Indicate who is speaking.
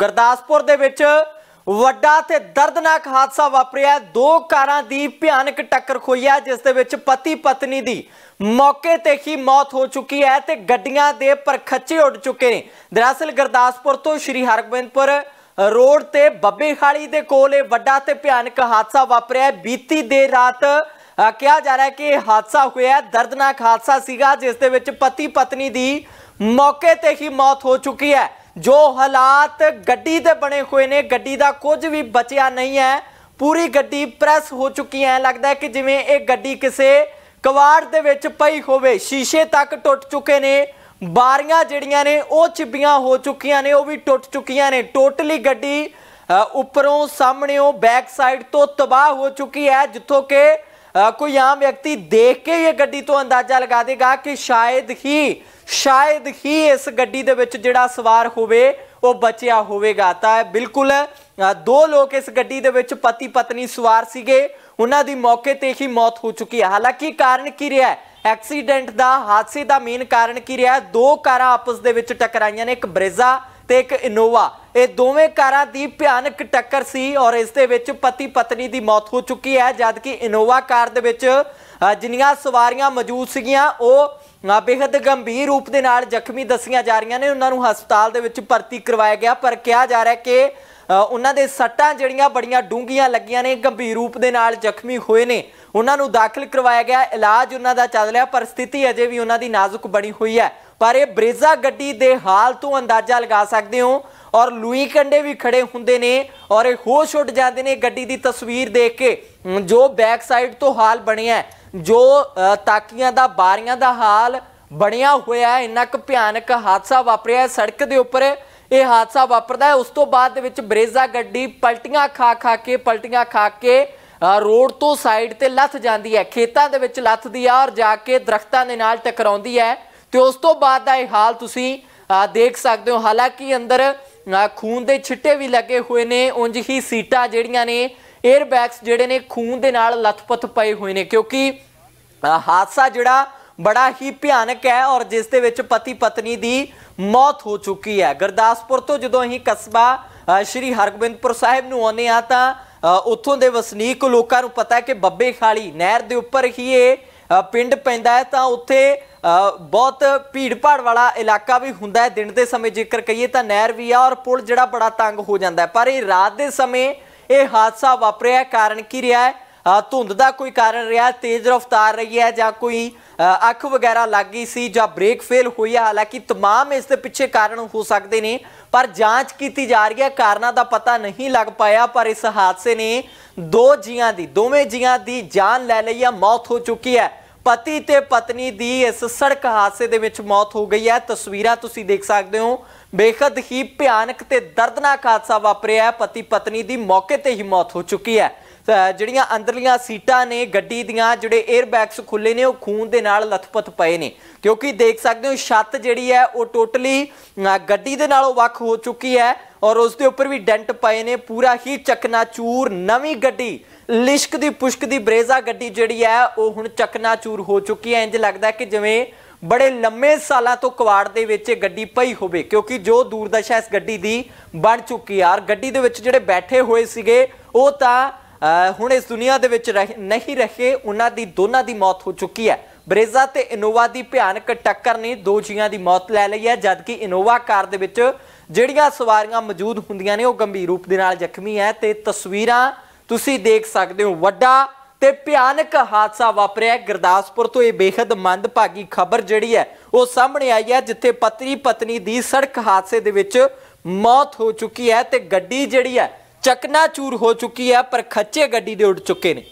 Speaker 1: ਗੁਰਦਾਸਪੁਰ ਦੇ ਵਿੱਚ ਵੱਡਾ ਤੇ ਦਰਦਨਾਕ ਹਾਦਸਾ ਵਾਪਰਿਆ ਦੋ ਕਾਰਾਂ ਦੀ ਭਿਆਨਕ ਟੱਕਰ ਹੋਈ ਹੈ ਜਿਸ ਦੇ ਵਿੱਚ ਪਤੀ ਪਤਨੀ ਦੀ ਮੌਕੇ ਤੇ ਹੀ ਮੌਤ ਹੋ ਚੁੱਕੀ ਹੈ ਤੇ ਗੱਡੀਆਂ ਦੇ ਪਰਖੱਚੇ ਉੱਡ ਚੁੱਕੇ ਨੇ ਦਰਅਸਲ ਗੁਰਦਾਸਪੁਰ ਤੋਂ ਸ਼੍ਰੀ ਹਰਗੋਬਿੰਦਪੁਰ ਰੋਡ ਤੇ ਬੱਬੇ ਖਾਲੀ ਦੇ ਕੋਲ ਇਹ ਵੱਡਾ ਤੇ ਭਿਆਨਕ ਹਾਦਸਾ ਵਾਪਰਿਆ ਬੀਤੀ ਦੇ ਰਾਤ ਕਿਹਾ ਜਾ ਰਿਹਾ ਕਿ ਹਾਦਸਾ ਹੋਇਆ ਦਰਦਨਾਕ ਹਾਦਸਾ ਸੀਗਾ ਜਿਸ ਦੇ ਵਿੱਚ ਪਤੀ ਪਤਨੀ ਦੀ ਮੌਕੇ ਤੇ ਹੀ ਮੌਤ ਹੋ ਚੁੱਕੀ ਹੈ ਜੋ ਹਾਲਾਤ ਗੱਡੀ ਤੇ ਬਣੇ ਹੋਏ ਨੇ ਗੱਡੀ ਦਾ ਕੁਝ ਵੀ ਬਚਿਆ ਨਹੀਂ ਹੈ ਪੂਰੀ ਗੱਡੀ ਪ੍ਰੈਸ ਹੋ ਚੁੱਕੀ ਹੈ ਲੱਗਦਾ ਹੈ ਕਿ ਜਿਵੇਂ ਇਹ ਗੱਡੀ ਕਿਸੇ ਕਵਾੜ ਦੇ ਵਿੱਚ ਪਈ ਹੋਵੇ ਸ਼ੀਸ਼ੇ ਤੱਕ ਟੁੱਟ ਚੁੱਕੇ ਨੇ ਬਾਰੀਆਂ ਜਿਹੜੀਆਂ ਨੇ ਉਹ ਚਿੱਬੀਆਂ ਹੋ ਚੁੱਕੀਆਂ ਨੇ ਉਹ ਵੀ ਟੁੱਟ ਚੁੱਕੀਆਂ ਨੇ ਟੋਟਲੀ ਗੱਡੀ ਉੱਪਰੋਂ ਸਾਹਮਣੇੋਂ ਬੈਕ ਸਾਈਡ ਤੋਂ ਤਬਾਹ ਹੋ ਚੁੱਕੀ ਹੈ ਜਿੱਥੋਂ ਕਿ ਕੋਈ ਆਮ ਵਿਅਕਤੀ ਦੇਖ ਕੇ ਇਹ ਗੱਡੀ ਤੋਂ ਅੰਦਾਜ਼ਾ ਲਗਾ ਦੇਗਾ ਕਿ ਸ਼ਾਇਦ ਹੀ ਸ਼ਾਇਦ ਹੀ ਇਸ ਗੱਡੀ ਦੇ ਵਿੱਚ ਜਿਹੜਾ ਸਵਾਰ ਹੋਵੇ ਉਹ ਬਚਿਆ ਹੋਵੇਗਾ ਤਾਂ ਬਿਲਕੁਲ ਦੋ ਲੋਕ ਇਸ ਗੱਡੀ ਦੇ ਵਿੱਚ ਪਤੀ ਪਤਨੀ ਸਵਾਰ ਸੀਗੇ ਉਹਨਾਂ ਦੀ ਮੌਕੇ ਤੇ ਹੀ ਮੌਤ ਹੋ ਚੁੱਕੀ ਹੈ ਹਾਲਾਂਕਿ ਕਾਰਨ ਕੀ ਰਿਹਾ ਹੈ ਐਕਸੀਡੈਂਟ ਦਾ ਹਾਦਸੇ ਦਾ ਮੇਨ ਕਾਰਨ ਕੀ ਰਿਹਾ ਦੋ ਕਾਰਾਂ ਆਪਸ ਦੇ ਵਿੱਚ ਟਕਰਾਈਆਂ ਨੇ ਇੱਕ ਬ੍ਰੇਜ਼ਾ ਤੇ ਇੱਕ ਇਨੋਵਾ ਇਹ ਦੋਵੇਂ ਕਾਰਾਂ ਦੀ ਭਿਆਨਕ ਟੱਕਰ ਸੀ ਔਰ ਇਸ ਦੇ ਵਿੱਚ ਪਤੀ ਪਤਨੀ ਦੀ ਮੌਤ ਹੋ ਚੁੱਕੀ ਹੈ ਜਦ ਕਿ ਇਨੋਵਾ ਕਾਰ ਦੇ ਵਿੱਚ ਜਿੰਨੀਆਂ ਸਵਾਰੀਆਂ ਮੌਜੂਦ ਸੀਗੀਆਂ ਉਹ ਬੇਹੱਦ ਗੰਭੀਰ ਰੂਪ ਦੇ ਨਾਲ ਜ਼ਖਮੀ ਦੱਸੀਆਂ ਜਾ ਰਹੀਆਂ ਨੇ ਉਹਨਾਂ ਨੂੰ ਹਸਪਤਾਲ ਦੇ ਵਿੱਚ ਭਰਤੀ ਕਰਵਾਇਆ ਗਿਆ ਪਰ ਕਿਹਾ ਜਾ ਰਿਹਾ ਕਿ ਉਹਨਾਂ ਦੇ ਸੱਟਾਂ ਜਿਹੜੀਆਂ ਬੜੀਆਂ ਡੂੰਘੀਆਂ ਲੱਗੀਆਂ ਨੇ ਗੰਭੀਰ ਰੂਪ ਦੇ ਨਾਲ ਜ਼ਖਮੀ ਹੋਏ ਨੇ ਉਹਨਾਂ ਨੂੰ ਦਾਖਲ ਕਰਵਾਇਆ ਗਿਆ ਇਲਾਜ ਉਹਨਾਂ ਦਾ ਚੱਲ ਰਿਹਾ ਪਰ ਸਥਿਤੀ ਅਜੇ ਵੀ ਉਹਨਾਂ ਦੀ ਨਾਜ਼ੁਕ ਬਣੀ ਹੋਈ ਹੈ ਪਰ ਇਹ ਬ੍ਰੇਜ਼ਾ ਗੱਡੀ ਦੇ ਹਾਲ ਤੋਂ ਅੰਦਾਜ਼ਾ ਲਗਾ ਸਕਦੇ ਹੋ ਔਰ ਲੂਈ ਕੰਡੇ ਵੀ ਖੜੇ ਹੁੰਦੇ ਨੇ ਔਰ ਇਹ ਹੋਸ਼ ਛੁੱਟ ਜਾਂਦੇ ਨੇ ਗੱਡੀ ਦੀ ਤਸਵੀਰ ਦੇਖ ਕੇ ਜੋ ਬੈਕ ਸਾਈਡ ਤੋਂ ਹਾਲ ਬਣਿਆ ਜੋ ਤਾਕੀਆਂ ਦਾ ਬਾਰੀਆਂ ਦਾ ਹਾਲ ਬਣਿਆ ਹੋਇਆ ਇੰਨਾ ਕੁ ਭਿਆਨਕ ਹਾਦਸਾ ਵਾਪਰਿਆ ਸੜਕ ਦੇ ਉੱਪਰ ਇਹ ਹਾਦਸਾ ਵਾਪਰਦਾ ਹੈ ਉਸ ਤੋਂ ਬਾਅਦ ਦੇ ਵਿੱਚ ਬਰੇਜ਼ਾ ਗੱਡੀ ਪਲਟੀਆਂ ਖਾ ਖਾ ਕੇ ਪਲਟੀਆਂ ਖਾ ਕੇ ਰੋਡ ਤੋਂ ਸਾਈਡ ਤੇ ਲੱਥ ਜਾਂਦੀ ਹੈ ਖੇਤਾਂ ਦੇ ਵਿੱਚ ਲੱਥਦੀ ਆ ਔਰ ਜਾ ਕੇ ਦਰਖਤਾਂ ਦੇ ਨਾਲ ਟਕਰਾਉਂਦੀ ਹੈ ਤੇ ਉਸ ਤੋਂ ਬਾਅਦ ਦਾ ਇਹ ਹਾਲ ਤੁਸੀਂ ਦੇਖ ਸਕਦੇ ਹੋ ਹਾਲਾਂਕਿ ਅੰਦਰ ਖੂਨ ਦੇ ਛਿੱਟੇ ਵੀ ਲੱਗੇ ਹੋਏ ਨੇ ਉਂਝ ਹੀ ਸੀਟਾਂ ਜਿਹੜੀਆਂ ਨੇ 에ਅਰ ਬੈਗਸ ਜਿਹੜੇ ਨੇ ਖੂਨ ਦੇ ਨਾਲ ਲਥਪਥ ਪਏ ਹੋਏ ਨੇ ਕਿਉਂਕਿ ਹਾਦਸਾ ਜਿਹੜਾ ਬੜਾ ਹੀ ਭਿਆਨਕ ਹੈ ਔਰ ਜਿਸ ਦੇ ਵਿੱਚ ਪਤੀ ਪਤਨੀ ਦੀ ਮੌਤ ਹੋ ਚੁੱਕੀ ਹੈ ਗਰਦਾਸਪੁਰ ਤੋਂ ਜਦੋਂ ਅਸੀਂ ਕਸਬਾ ਸ਼੍ਰੀ ਹਰਗੋਬਿੰਦਪੁਰ ਸਾਹਿਬ ਨੂੰ ਆਉਨੇ ਆ ਤਾਂ ਉੱਥੋਂ ਦੇ ਵਸਨੀਕ ਲੋਕਾਂ ਨੂੰ ਪਤਾ ਹੈ ਕਿ ਬੱਬੇ ਖਾਲੀ ਨਹਿਰ ਦੇ ਉੱਪਰ ਹੀ ਇਹ ਪਿੰਡ ਪੈਂਦਾ ਹੈ ਤਾਂ ਉੱਥੇ ਬਹੁਤ ਭੀੜ-ਭਾੜ ਵਾਲਾ ਇਲਾਕਾ ਵੀ ਹੁੰਦਾ ਹੈ ਦਿਨ ਦੇ ਸਮੇਂ ਜੇਕਰ ਕਹੀਏ ਤਾਂ ਨਹਿਰ ਵੀ ਆ ਔਰ ਪੁਲ ਜਿਹੜਾ ਬੜਾ ਤੰਗ ਹੋ ਜਾਂਦਾ ਪਰ ਇਹ ਰਾਤ ਦੇ ਸਮੇਂ ਇਹ ਹਾਦਸਾ ਵਾਪਰਿਆ ਕਾਰਨ ਕੀ ਰਿਹਾ ਹੈ ਧੁੰਦ ਦਾ ਕੋਈ ਕਾਰਨ ਰਿਹਾ ਤੇਜ਼ ਰਫ਼ਤਾਰ ਰਹੀ ਹੈ ਜਾਂ ਕੋਈ ਅੱਖ ਵਗੈਰਾ ਲੱਗ ਗਈ ਸੀ ਜਾਂ ਬ੍ਰੇਕ ਫੇਲ ਹੋਈ ਹੈ ਹਾਲਾਂਕਿ तमाम ਇਸ ਦੇ ਪਿੱਛੇ ਕਾਰਨ ਹੋ ਸਕਦੇ ਨੇ ਪਰ ਜਾਂਚ ਕੀਤੀ ਜਾ ਰਹੀ ਹੈ ਕਾਰਨਾਂ ਦਾ ਪਤਾ ਨਹੀਂ ਲੱਗ ਪਾਇਆ ਪਰ ਇਸ ਹਾਦਸੇ ਨੇ ਦੋ ਜੀਆਂ ਦੀ ਦੋਵੇਂ ਜੀਆਂ ਦੀ ਜਾਨ ਲੈ ਲਈ ਹੈ ਮੌਤ ਹੋ ਚੁੱਕੀ ਹੈ ਪਤੀ ਤੇ ਪਤਨੀ ਦੀ ਇਸ ਸੜਕ ਹਾਦਸੇ ਦੇ ਵਿੱਚ ਮੌਤ ਹੋ ਗਈ ਹੈ ਤਸਵੀਰਾਂ ਤੁਸੀਂ ਦੇਖ ਸਕਦੇ ਹੋ ਬੇਖਤ ਹੀ ਭਿਆਨਕ ਤੇ ਦਰਦਨਾਕ ਹਾਦਸਾ ਵਾਪਰਿਆ ਹੈ ਪਤੀ ਪਤਨੀ ਦੀ ਮੌਕੇ ਤੇ ਹੀ ਮੌਤ ਹੋ ਚੁੱਕੀ ਹੈ ਜਿਹੜੀਆਂ ਅੰਦਰਲੀਆਂ ਸੀਟਾਂ ਨੇ ਗੱਡੀ ਦੀਆਂ ਜਿਹੜੇ 에ਅਰ ਬੈਗਸ ਖੁੱਲੇ ਨੇ ਉਹ ਖੂਨ ਦੇ ਨਾਲ ਲਥਪਥ ਪਏ ਨੇ ਕਿਉਂਕਿ ਦੇਖ ਸਕਦੇ ਹੋ ਛੱਤ ਜਿਹੜੀ ਹੈ ਉਹ ਟੋਟਲੀ ਗੱਡੀ ਦੇ ਨਾਲੋਂ ਵੱਖ ਹੋ ਚੁੱਕੀ ਹੈ ਔਰ ਉਸ ਦੇ ਉੱਪਰ ਵੀ ਡੈਂਟ ਪਏ ਨੇ ਪੂਰਾ ਹੀ ਚਕਨਾਚੂਰ ਨਵੀਂ ਗੱਡੀ ਲਿਸ਼ਕ ਦੀ ਪੁਸ਼ਕ ਦੀ ਬਰੇਜ਼ਾ ਗੱਡੀ ਜਿਹੜੀ ਹੈ ਉਹ ਹੁਣ ਚਕਨਾਚੂਰ ਹੋ ਚੁੱਕੀ ਹੈ ਇੰਜ ਲੱਗਦਾ ਕਿ ਜਿਵੇਂ ਬੜੇ ਲੰਮੇ ਸਾਲਾਂ ਤੋਂ ਕਵਾੜ ਦੇ ਵਿੱਚ ਗੱਡੀ ਪਈ ਹੋਵੇ ਕਿਉਂਕਿ ਜੋ ਦੂਰਦਸ਼ਾ ਇਸ ਗੱਡੀ ਦੀ ਬਣ ਚੁੱਕੀ ਆਰ ਗੱਡੀ ਦੇ ਵਿੱਚ ਜਿਹੜੇ ਬੈਠੇ ਹੋਏ ਸੀਗੇ ਉਹ ਤਾਂ ਹੁਣ ਇਸ ਦੁਨੀਆ ਦੇ ਵਿੱਚ ਨਹੀਂ ਰਹੇ ਉਹਨਾਂ ਦੀ ਦੋਨਾਂ ਦੀ ਮੌਤ ਹੋ ਚੁੱਕੀ ਹੈ ਬਰੇਜ਼ਾ ਤੇ ਇਨੋਵਾ ਦੀ ਭਿਆਨਕ ਟੱਕਰ ਨੇ ਦੋ ਜੀਆਂ ਦੀ ਮੌਤ ਲੈ ਲਈ ਹੈ ਜਦਕਿ ਇਨੋਵਾ ਕਾਰ ਦੇ ਵਿੱਚ ਜਿਹੜੀਆਂ ਸਵਾਰੀਆਂ ਮੌਜੂਦ ਹੁੰਦੀਆਂ ਨੇ ਉਹ ਗੰਭੀਰ ਰੂਪ ਦੇ ਨਾਲ ਜ਼ਖਮੀ ਹੈ ਤੇ ਤਸਵੀਰਾਂ ਤੁਸੀਂ ਦੇਖ ਸਕਦੇ ਹੋ ਵੱਡਾ ਤੇ ਭਿਆਨਕ ਹਾਦਸਾ ਵਾਪਰਿਆ ਗਰਦਾਸਪੁਰ ਤੋਂ ਇਹ ਮੰਦ ਭਾਗੀ ਖਬਰ ਜਿਹੜੀ ਹੈ ਉਹ ਸਾਹਮਣੇ ਆਈ ਹੈ ਜਿੱਥੇ ਪਤਨੀ ਪਤਨੀ ਦੀ ਸੜਕ ਹਾਦਸੇ ਦੇ ਵਿੱਚ ਮੌਤ ਹੋ ਚੁੱਕੀ ਹੈ ਤੇ ਗੱਡੀ ਜਿਹੜੀ ਹੈ ਚਕਨਾਚੂਰ ਹੋ ਚੁੱਕੀ ਹੈ ਪਰ ਖੱਚੇ ਗੱਡੀ ਦੇ ਉੱਡ ਚੁੱਕੇ ਨੇ